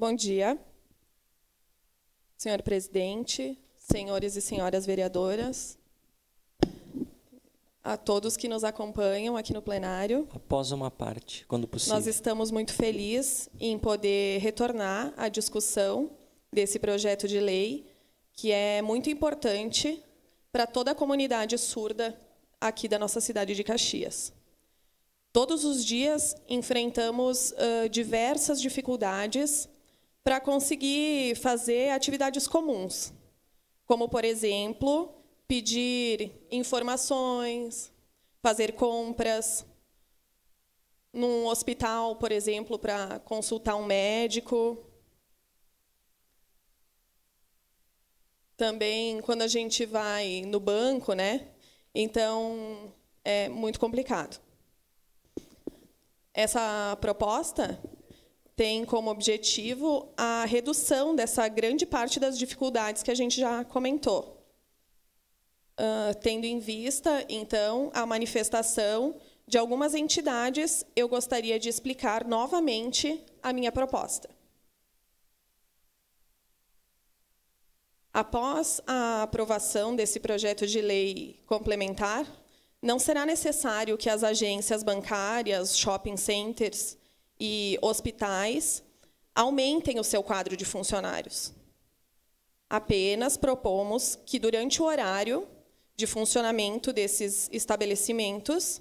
Bom dia, senhor presidente, senhores e senhoras vereadoras, a todos que nos acompanham aqui no plenário. Após uma parte, quando possível. Nós estamos muito felizes em poder retornar à discussão desse projeto de lei, que é muito importante para toda a comunidade surda aqui da nossa cidade de Caxias. Todos os dias enfrentamos uh, diversas dificuldades para conseguir fazer atividades comuns, como, por exemplo, pedir informações, fazer compras, num hospital, por exemplo, para consultar um médico. Também quando a gente vai no banco, né? Então é muito complicado. Essa proposta tem como objetivo a redução dessa grande parte das dificuldades que a gente já comentou. Uh, tendo em vista, então, a manifestação de algumas entidades, eu gostaria de explicar novamente a minha proposta. Após a aprovação desse projeto de lei complementar, não será necessário que as agências bancárias, shopping centers, e hospitais aumentem o seu quadro de funcionários. Apenas propomos que, durante o horário de funcionamento desses estabelecimentos,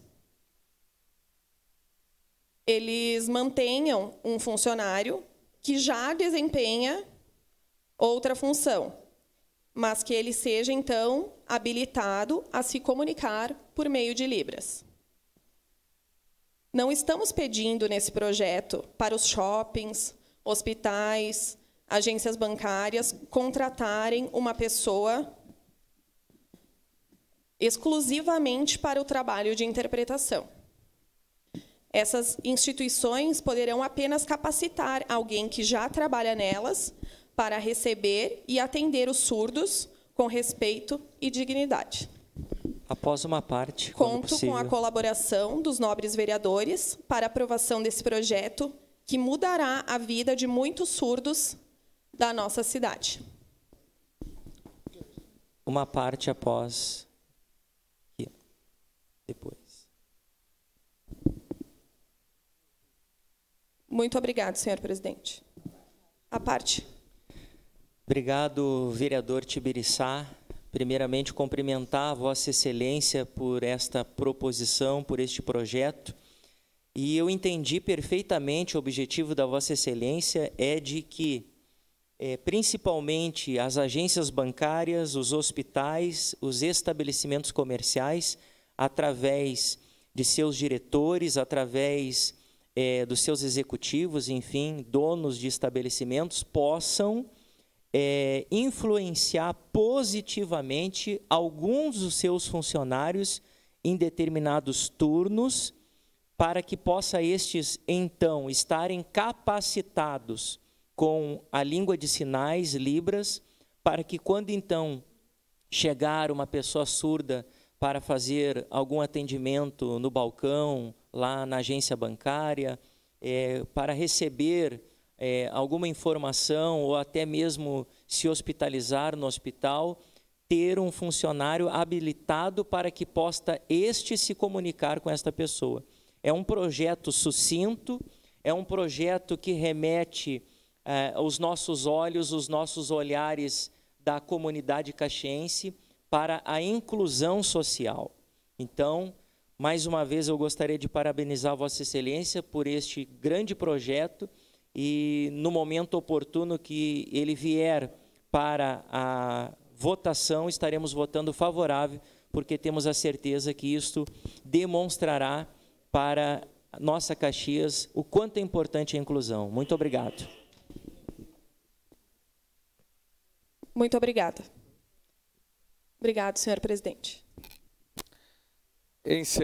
eles mantenham um funcionário que já desempenha outra função, mas que ele seja, então, habilitado a se comunicar por meio de Libras. Não estamos pedindo nesse projeto para os shoppings, hospitais, agências bancárias contratarem uma pessoa exclusivamente para o trabalho de interpretação. Essas instituições poderão apenas capacitar alguém que já trabalha nelas para receber e atender os surdos com respeito e dignidade após uma parte. Conto com a colaboração dos nobres vereadores para aprovação desse projeto que mudará a vida de muitos surdos da nossa cidade. Uma parte após depois. Muito obrigado, senhor presidente. A parte. Obrigado, vereador Tibiriçá. Primeiramente, cumprimentar Vossa Excelência por esta proposição, por este projeto. E eu entendi perfeitamente o objetivo da Vossa Excelência é de que, é, principalmente, as agências bancárias, os hospitais, os estabelecimentos comerciais, através de seus diretores, através é, dos seus executivos, enfim, donos de estabelecimentos, possam é, influenciar positivamente alguns dos seus funcionários em determinados turnos, para que possa estes então estarem capacitados com a língua de sinais, libras, para que quando então chegar uma pessoa surda para fazer algum atendimento no balcão, lá na agência bancária, é, para receber é, alguma informação ou até mesmo se hospitalizar no hospital, ter um funcionário habilitado para que possa este se comunicar com esta pessoa. É um projeto sucinto, é um projeto que remete eh, nossos olhos, os nossos olhares da comunidade caxiense para a inclusão social. Então, mais uma vez, eu gostaria de parabenizar Vossa Excelência por este grande projeto e no momento oportuno que ele vier para a votação, estaremos votando favorável, porque temos a certeza que isto demonstrará para nossa Caxias o quanto é importante a inclusão. Muito obrigado. Muito obrigada. Obrigado, senhor presidente. Em